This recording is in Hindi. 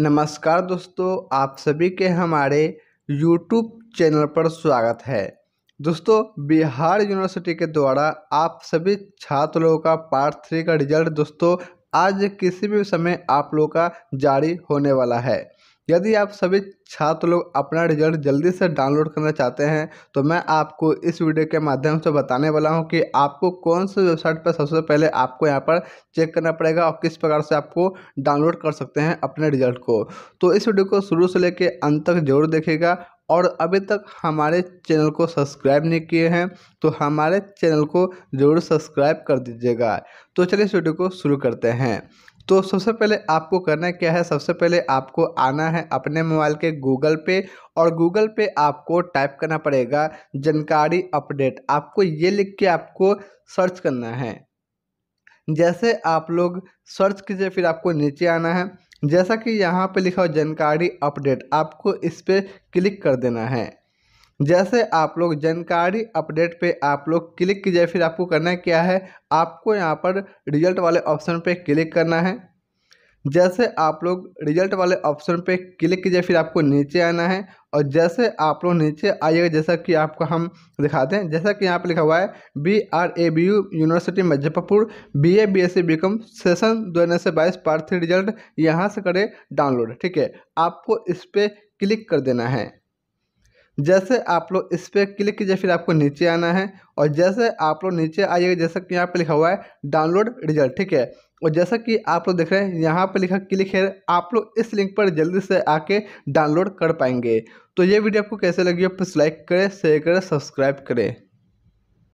नमस्कार दोस्तों आप सभी के हमारे YouTube चैनल पर स्वागत है दोस्तों बिहार यूनिवर्सिटी के द्वारा आप सभी छात्र लोगों का पार्ट थ्री का रिजल्ट दोस्तों आज किसी भी समय आप लोगों का जारी होने वाला है यदि आप सभी छात्र लोग अपना रिजल्ट जल्दी से डाउनलोड करना चाहते हैं तो मैं आपको इस वीडियो के माध्यम से बताने वाला हूं कि आपको कौन से वेबसाइट पर सबसे पहले आपको यहां पर चेक करना पड़ेगा और किस प्रकार से आपको डाउनलोड कर सकते हैं अपने रिजल्ट को तो इस वीडियो को शुरू से लेकर अंत तक जरूर देखेगा और अभी तक हमारे चैनल को सब्सक्राइब नहीं किए हैं तो हमारे चैनल को ज़रूर सब्सक्राइब कर दीजिएगा तो चलिए इस वीडियो को शुरू करते हैं तो सबसे पहले आपको करना क्या है सबसे पहले आपको आना है अपने मोबाइल के गूगल पे और गूगल पे आपको टाइप करना पड़ेगा जानकारी अपडेट आपको ये लिख के आपको सर्च करना है जैसे आप लोग सर्च कीजिए फिर आपको नीचे आना है जैसा कि यहाँ पे लिखा हो जानकारी अपडेट आपको इस पर क्लिक कर देना है जैसे आप लोग जानकारी अपडेट पे आप लोग क्लिक कीजिए फिर आपको करना क्या है आपको यहाँ पर रिजल्ट वाले ऑप्शन पे क्लिक करना है जैसे आप लोग रिजल्ट वाले ऑप्शन पे क्लिक कीजिए फिर आपको नीचे आना है और जैसे आप लोग नीचे आइएगा जैसा कि आपको हम दिखाते हैं जैसा कि यहाँ पर लिखा हुआ है B R A B U university Muzaffarpur B A B S C B com session दो हज़ार से बाईस पार्ट थ्री रिजल्ट यहाँ से करें डाउनलोड ठीक है आपको इस पर क्लिक कर देना है जैसे आप लोग इस पर क्लिक कीजिए फिर आपको नीचे आना है और जैसे आप लोग नीचे आइएगा जैसा कि यहाँ पे लिखा हुआ है डाउनलोड रिजल्ट ठीक है और जैसा कि आप लोग देख रहे हैं यहाँ पे लिखा क्लिक है आप लोग इस लिंक पर जल्दी से आके डाउनलोड कर पाएंगे तो ये वीडियो आपको कैसे लगी हो प्लीज़ लाइक करें शेयर करें सब्सक्राइब करें